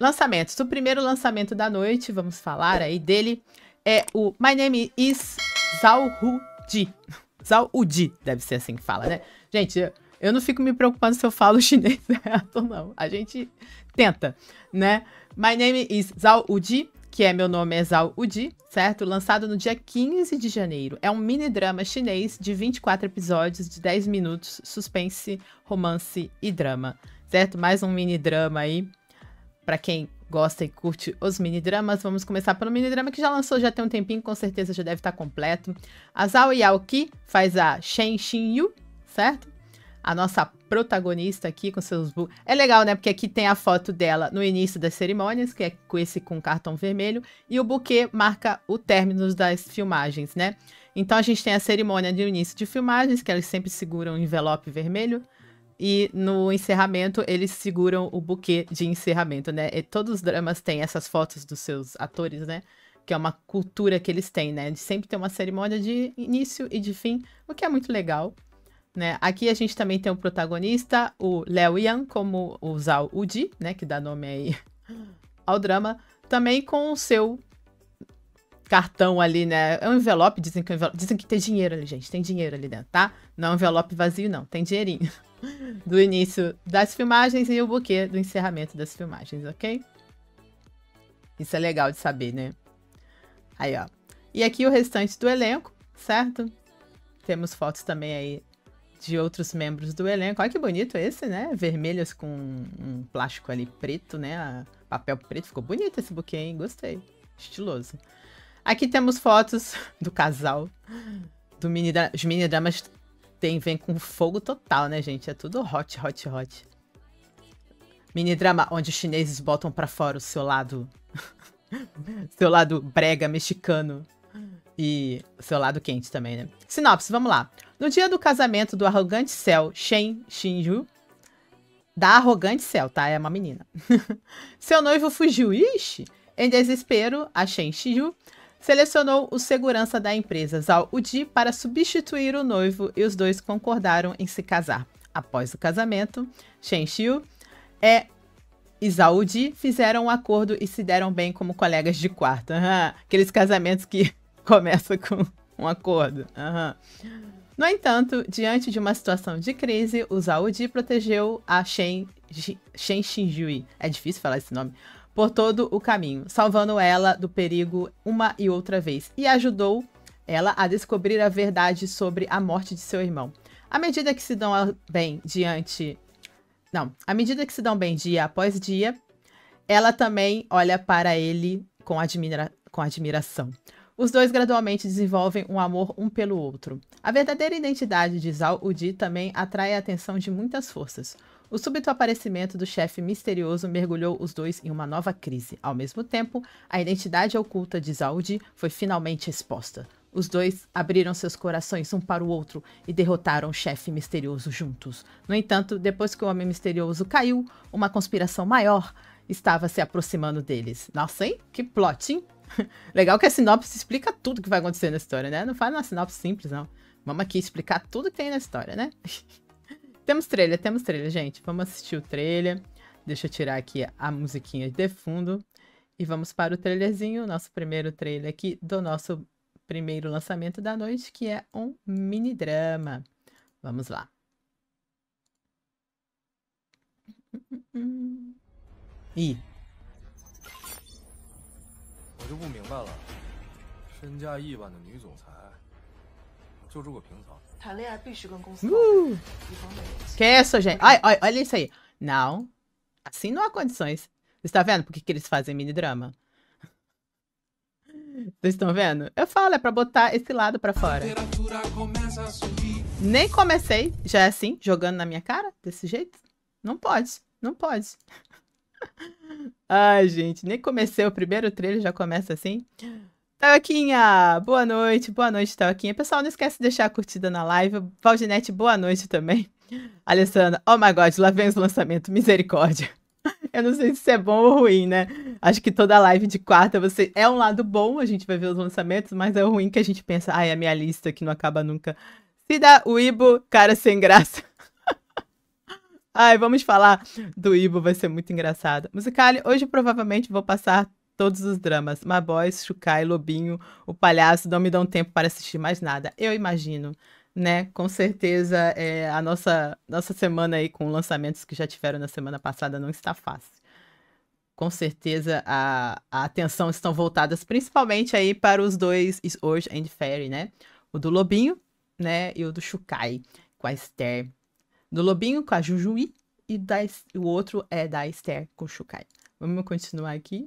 Lançamentos. O primeiro lançamento da noite, vamos falar aí dele, é o My Name is Zhao-Hu-Ji. zhao hu deve ser assim que fala, né? Gente, eu não fico me preocupando se eu falo chinês certo ou não. A gente tenta, né? My Name is zhao hu que é Meu Nome é zhao hu certo? Lançado no dia 15 de janeiro. É um mini drama chinês de 24 episódios de 10 minutos, suspense, romance e drama, certo? Mais um mini drama aí para quem gosta e curte os mini dramas, vamos começar pelo mini drama que já lançou já tem um tempinho, com certeza já deve estar tá completo. A Zhao Yaoki faz a Shen Xinyu, certo? A nossa protagonista aqui com seus... É legal, né? Porque aqui tem a foto dela no início das cerimônias, que é com esse com cartão vermelho, e o buquê marca o término das filmagens, né? Então a gente tem a cerimônia de início de filmagens, que eles sempre seguram um envelope vermelho, e no encerramento, eles seguram o buquê de encerramento, né? E todos os dramas têm essas fotos dos seus atores, né? Que é uma cultura que eles têm, né? De sempre ter uma cerimônia de início e de fim, o que é muito legal. Né? Aqui a gente também tem o protagonista, o Léo Yang, como o Zhao Uji, né? Que dá nome aí ao drama. Também com o seu cartão ali, né? É um envelope, dizem que, é um envelope, dizem que tem dinheiro ali, gente. Tem dinheiro ali dentro, tá? Não é um envelope vazio, não. Tem dinheirinho. do início das filmagens e o buquê do encerramento das filmagens, ok? Isso é legal de saber, né? Aí, ó. E aqui o restante do elenco, certo? Temos fotos também aí de outros membros do elenco. Olha que bonito esse, né? Vermelhas com um plástico ali preto, né? Papel preto. Ficou bonito esse buquê, hein? Gostei. Estiloso. Aqui temos fotos do casal, do mini, dos tem, vem com fogo total, né, gente? É tudo hot, hot, hot. Mini drama onde os chineses botam para fora o seu lado. seu lado brega mexicano. E seu lado quente também, né? Sinopse, vamos lá. No dia do casamento do arrogante céu Shen Shinju. Da arrogante céu, tá? É uma menina. seu noivo fugiu. Ixi! Em desespero, a Shen Shinju selecionou o segurança da empresa, Zal Udi, para substituir o noivo e os dois concordaram em se casar. Após o casamento, Shen Xiu é e Zaudi fizeram um acordo e se deram bem como colegas de quarto. Uhum. Aqueles casamentos que começam com um acordo. Uhum. No entanto, diante de uma situação de crise, o Zaudi protegeu a Shen, Shen É difícil falar esse nome por todo o caminho, salvando ela do perigo uma e outra vez, e ajudou ela a descobrir a verdade sobre a morte de seu irmão. À medida que se dão bem diante. Não, à medida que se dão bem dia após dia, ela também olha para ele com, admira... com admiração. Os dois gradualmente desenvolvem um amor um pelo outro. A verdadeira identidade de Zal Udi também atrai a atenção de muitas forças. O súbito aparecimento do chefe misterioso mergulhou os dois em uma nova crise. Ao mesmo tempo, a identidade oculta de Zaudi foi finalmente exposta. Os dois abriram seus corações um para o outro e derrotaram o chefe misterioso juntos. No entanto, depois que o homem misterioso caiu, uma conspiração maior estava se aproximando deles. Nossa, hein? Que plot, hein? Legal que a sinopse explica tudo que vai acontecer na história, né? Não faz uma sinopse simples, não. Vamos aqui explicar tudo que tem na história, né? Temos trailer, temos trailer, gente. Vamos assistir o trailer. Deixa eu tirar aqui a musiquinha de fundo. E vamos para o trailerzinho, nosso primeiro trailer aqui do nosso primeiro lançamento da noite, que é um mini drama. Vamos lá. E 我就不明白了，身价亿万的女总裁就如果平常谈恋爱必须跟公司 é essa, gente? Ai, ai, olha isso aí. Não. Assim não há condições. Você está vendo por que, que eles fazem mini drama? Vocês estão vendo? Eu falo, é pra botar esse lado pra fora. Começa Nem comecei, já é assim, jogando na minha cara, desse jeito. Não pode, não pode. Ai, gente, nem comecei o primeiro trailer, já começa assim. Taoquinha, boa noite, boa noite, Taoquinha. Pessoal, não esquece de deixar a curtida na live. Valdinete, boa noite também. Alessandra, oh my god, lá vem os lançamentos, misericórdia. Eu não sei se isso é bom ou ruim, né? Acho que toda live de quarta você é um lado bom, a gente vai ver os lançamentos, mas é o ruim que a gente pensa, ai, a minha lista que não acaba nunca. Se dá o Ibo, cara sem graça. ai, vamos falar do Ibo, vai ser muito engraçado. Musicali, hoje provavelmente vou passar todos os dramas. Maboys, Shukai, Lobinho, O Palhaço, não me dão tempo para assistir mais nada. Eu imagino, né? Com certeza é, a nossa, nossa semana aí com lançamentos que já tiveram na semana passada não está fácil. Com certeza a, a atenção estão voltadas principalmente aí para os dois hoje and Fairy, né? O do Lobinho, né? E o do Shukai com a Esther. Do Lobinho com a Jujuí e da, o outro é da Esther com o Shukai. Vamos continuar aqui.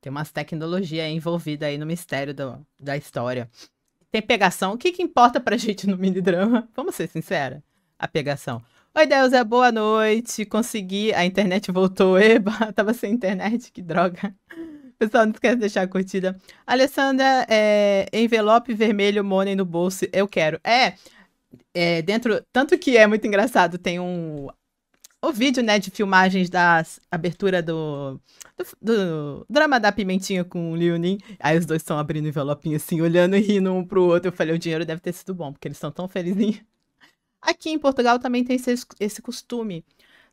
Tem umas tecnologias envolvidas aí no mistério do, da história. Tem pegação. O que, que importa pra gente no mini drama? Vamos ser sincera. A pegação. Oi, Deus, é boa noite. Consegui. A internet voltou. Eba, tava sem internet, que droga. Pessoal, não esquece de deixar a curtida. Alessandra, é, envelope vermelho, money no bolso. Eu quero. É, é, dentro. Tanto que é muito engraçado, tem um o vídeo, né, de filmagens da abertura do, do, do, drama da Pimentinha com o Leonin. Aí os dois estão abrindo envelopinho assim, olhando e rindo um pro outro. Eu falei, o dinheiro deve ter sido bom, porque eles estão tão felizinhos. Aqui em Portugal também tem esse, esse costume.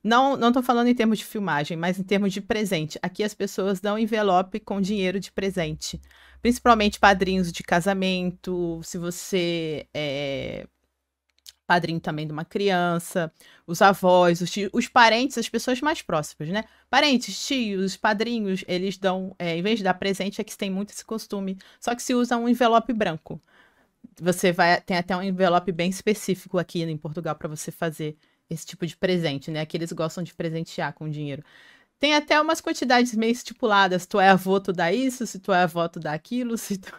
Não, não tô falando em termos de filmagem, mas em termos de presente. Aqui as pessoas dão envelope com dinheiro de presente. Principalmente padrinhos de casamento, se você é, padrinho também de uma criança, os avós, os, tios, os parentes, as pessoas mais próximas, né? Parentes, tios, padrinhos, eles dão, é, em vez de dar presente, é que tem muito esse costume, só que se usa um envelope branco. Você vai, tem até um envelope bem específico aqui em Portugal para você fazer esse tipo de presente, né? Que eles gostam de presentear com dinheiro. Tem até umas quantidades meio estipuladas, Se tu é avô, tu dá isso, se tu é avó, tu dá aquilo, se tu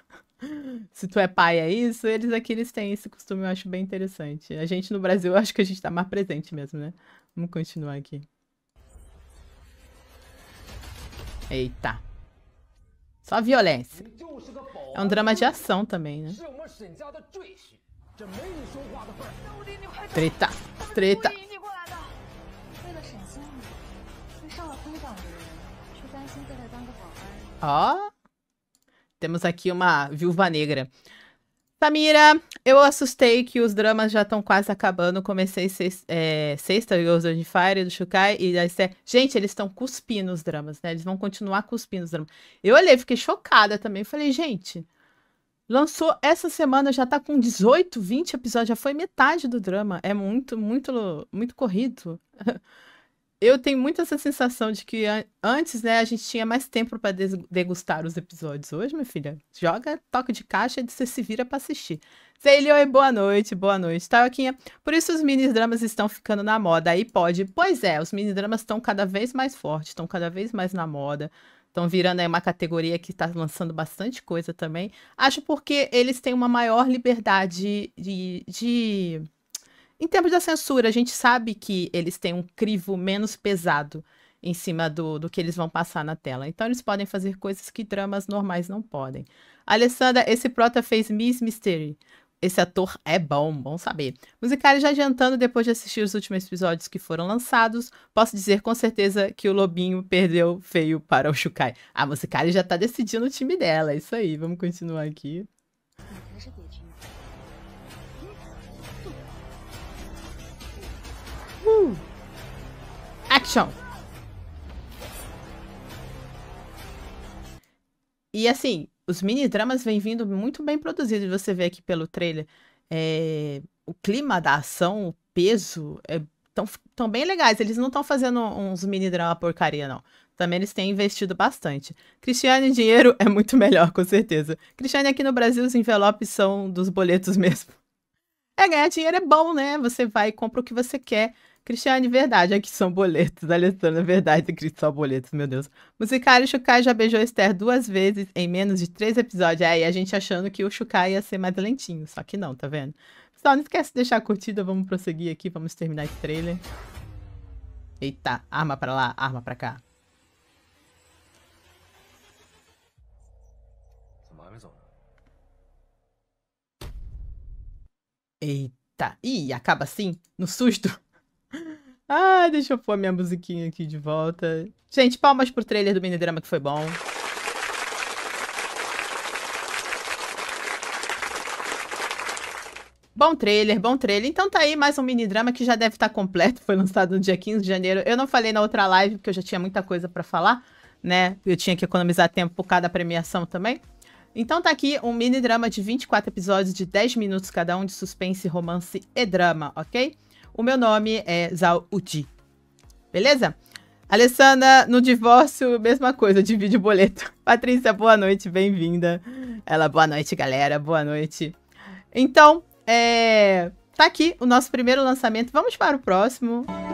se tu é pai, é isso. Eles aqui eles têm esse costume, eu acho bem interessante. A gente no Brasil, eu acho que a gente tá mais presente mesmo, né? Vamos continuar aqui. Eita. Só violência. É um drama de ação também, né? Treta. Treta. Ó. Oh. Temos aqui uma viúva negra. Samira, eu assustei que os dramas já estão quase acabando. Comecei sexta, é, sexta Girls on Fire do Shukai e aí é... Gente, eles estão cuspindo os dramas, né? Eles vão continuar cuspindo os dramas. Eu olhei, fiquei chocada também. Falei, gente, lançou essa semana, já tá com 18, 20 episódios, já foi metade do drama. É muito, muito, muito corrido. eu tenho muito essa sensação de que antes, né, a gente tinha mais tempo para degustar os episódios. Hoje, minha filha, joga toque de caixa e você se vira para assistir. Zeilioi, boa noite, boa noite, Taoquinha. Tá, Por isso os dramas estão ficando na moda. Aí pode. Pois é, os dramas estão cada vez mais fortes, estão cada vez mais na moda. Estão virando aí uma categoria que está lançando bastante coisa também. Acho porque eles têm uma maior liberdade de, de em termos da censura, a gente sabe que eles têm um crivo menos pesado em cima do, do que eles vão passar na tela. Então, eles podem fazer coisas que dramas normais não podem. Alessandra, esse prota fez Miss Mystery. Esse ator é bom, bom saber. Musicali já adiantando, depois de assistir os últimos episódios que foram lançados, posso dizer com certeza que o Lobinho perdeu feio para o Shukai. A Musicali já está decidindo o time dela, é isso aí. Vamos continuar aqui. chão. E assim, os mini dramas vêm vindo muito bem produzidos. Você vê aqui pelo trailer é, o clima da ação, o peso, é, tão bem legais. Eles não estão fazendo uns mini drama porcaria, não. Também eles têm investido bastante. Cristiane Dinheiro é muito melhor, com certeza. Cristiane, aqui no Brasil, os envelopes são dos boletos mesmo. É, ganhar dinheiro é bom, né? Você vai e compra o que você quer. Cristiane, verdade, aqui são boletos. Alessandra, verdade, aqui são boletos, meu Deus. Musicário Chukai já beijou Esther duas vezes em menos de três episódios. Aí é, a gente achando que o Chukai ia ser mais lentinho, só que não, tá vendo? Pessoal, não esquece de deixar a curtida, vamos prosseguir aqui, vamos terminar esse trailer. Eita, arma pra lá, arma pra cá. Eita. Ih, acaba assim? No susto? Ai, deixa eu pôr minha musiquinha aqui de volta. Gente, palmas pro trailer do Minidrama que foi bom. Bom trailer, bom trailer. Então tá aí mais um mini drama que já deve estar tá completo, foi lançado no dia 15 de janeiro. Eu não falei na outra live porque eu já tinha muita coisa para falar, né? Eu tinha que economizar tempo por cada premiação também. Então tá aqui um mini drama de 24 episódios de 10 minutos cada um de suspense, romance e drama, ok? O meu nome é Zhao Uji. Beleza? Alessandra, no divórcio, mesma coisa, divide o boleto. Patrícia, boa noite, bem-vinda. Ela, boa noite, galera, boa noite. Então, é... tá aqui o nosso primeiro lançamento. Vamos para o próximo.